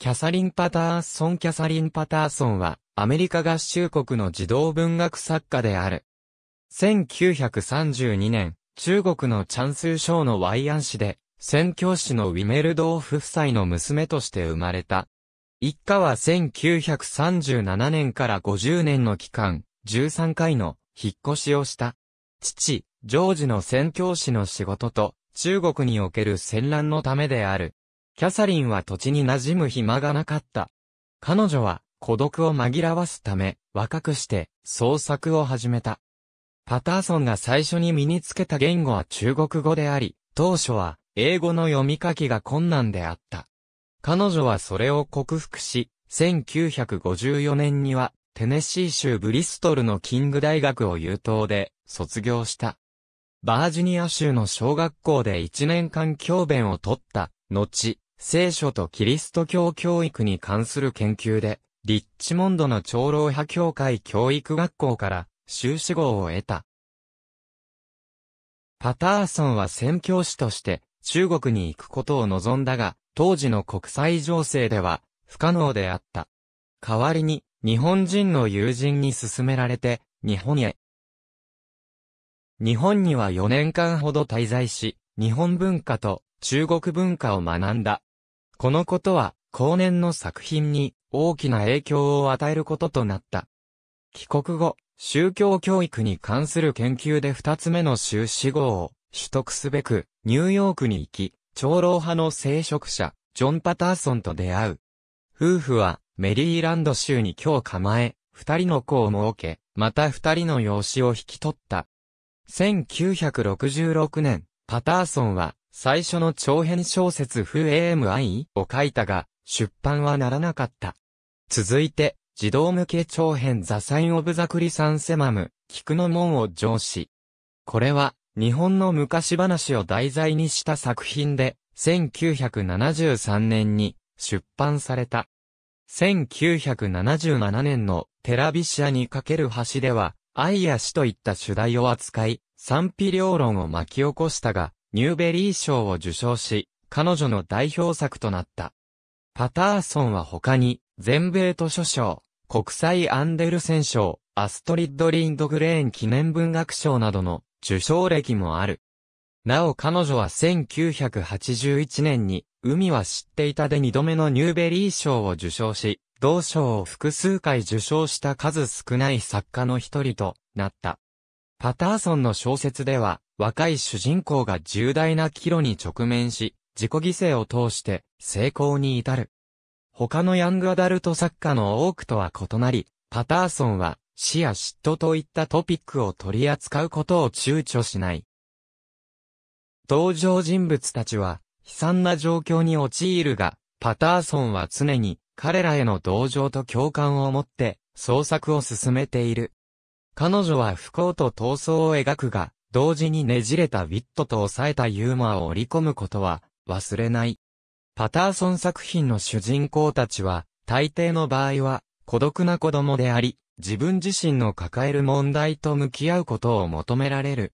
キャサリン・パターソン・キャサリン・パターソンは、アメリカ合衆国の児童文学作家である。1932年、中国のチャンスー省のワイアン市で、宣教師のウィメルドーフ夫妻の娘として生まれた。一家は1937年から50年の期間、13回の引っ越しをした。父、ジョージの宣教師の仕事と、中国における戦乱のためである。キャサリンは土地に馴染む暇がなかった。彼女は孤独を紛らわすため若くして創作を始めた。パターソンが最初に身につけた言語は中国語であり、当初は英語の読み書きが困難であった。彼女はそれを克服し、1954年にはテネシー州ブリストルのキング大学を優等で卒業した。バージニア州の小学校で1年間教鞭を取った後、聖書とキリスト教教育に関する研究で、リッチモンドの長老派教会教育学校から修士号を得た。パターソンは宣教師として中国に行くことを望んだが、当時の国際情勢では不可能であった。代わりに日本人の友人に勧められて日本へ。日本には4年間ほど滞在し、日本文化と中国文化を学んだ。このことは、後年の作品に大きな影響を与えることとなった。帰国後、宗教教育に関する研究で二つ目の修士号を取得すべく、ニューヨークに行き、長老派の聖職者、ジョン・パターソンと出会う。夫婦は、メリーランド州に今日構え、二人の子を設け、また二人の養子を引き取った。1966年、パターソンは、最初の長編小説風 AMI を書いたが、出版はならなかった。続いて、児童向け長編ザ・サイン・オブ・ザ・クリサンセマム、菊の門を上司。これは、日本の昔話を題材にした作品で、1973年に出版された。1977年のテラビシアにかける橋では、愛や死といった主題を扱い、賛否両論を巻き起こしたが、ニューベリー賞を受賞し、彼女の代表作となった。パターソンは他に、全米図書賞、国際アンデルセン賞、アストリッド・リンドグレーン記念文学賞などの受賞歴もある。なお彼女は1981年に、海は知っていたで2度目のニューベリー賞を受賞し、同賞を複数回受賞した数少ない作家の一人となった。パターソンの小説では、若い主人公が重大な岐路に直面し、自己犠牲を通して成功に至る。他のヤングアダルト作家の多くとは異なり、パターソンは死や嫉妬といったトピックを取り扱うことを躊躇しない。登場人物たちは悲惨な状況に陥るが、パターソンは常に彼らへの同情と共感を持って創作を進めている。彼女は不幸と闘争を描くが、同時にねじれたウィットと抑えたユーモアを織り込むことは忘れない。パターソン作品の主人公たちは、大抵の場合は、孤独な子供であり、自分自身の抱える問題と向き合うことを求められる。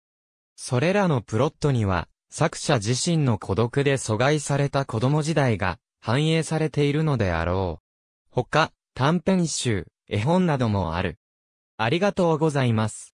それらのプロットには、作者自身の孤独で阻害された子供時代が反映されているのであろう。他、短編集、絵本などもある。ありがとうございます。